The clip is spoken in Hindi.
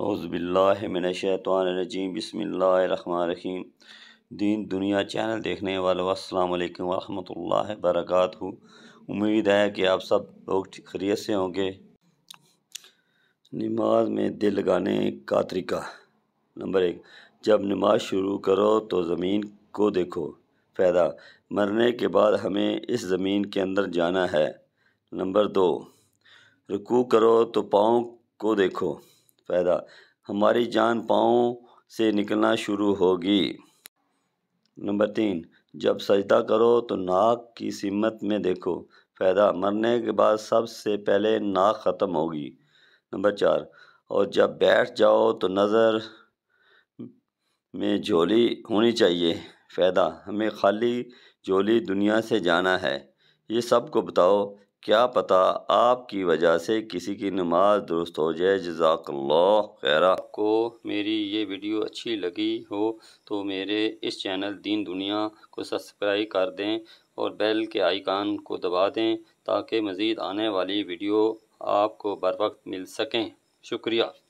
हौज़बिल्लिनशैतरजीम बसमीम दीन दुनिया चैनल देखने वालों अस्सलाम वालेकुम वरहमतुल्लाहि उम्मीद है कि आप सब लोग खरीत से होंगे नमाज में दिल लगाने का तरीका नंबर एक जब नमाज शुरू करो तो ज़मीन को देखो फ़ायदा मरने के बाद हमें इस ज़मीन के अंदर जाना है नंबर दो रुकू करो तो पाँव को देखो पैदा हमारी जान पाँव से निकलना शुरू होगी नंबर तीन जब सजदा करो तो नाक की सीमत में देखो पैदा मरने के बाद सबसे पहले नाक ख़त्म होगी नंबर चार और जब बैठ जाओ तो नज़र में झोली होनी चाहिए फ़ायदा हमें खाली झोली दुनिया से जाना है ये सबको बताओ क्या पता आपकी वजह से किसी की नमाज दुरुस्त हो जाए जजाकल्ला खैर आपको मेरी ये वीडियो अच्छी लगी हो तो मेरे इस चैनल दीन दुनिया को सब्सक्राइब कर दें और बेल के आइकान को दबा दें ताकि मज़ीद आने वाली वीडियो आपको बर वक्त मिल सकें शुक्रिया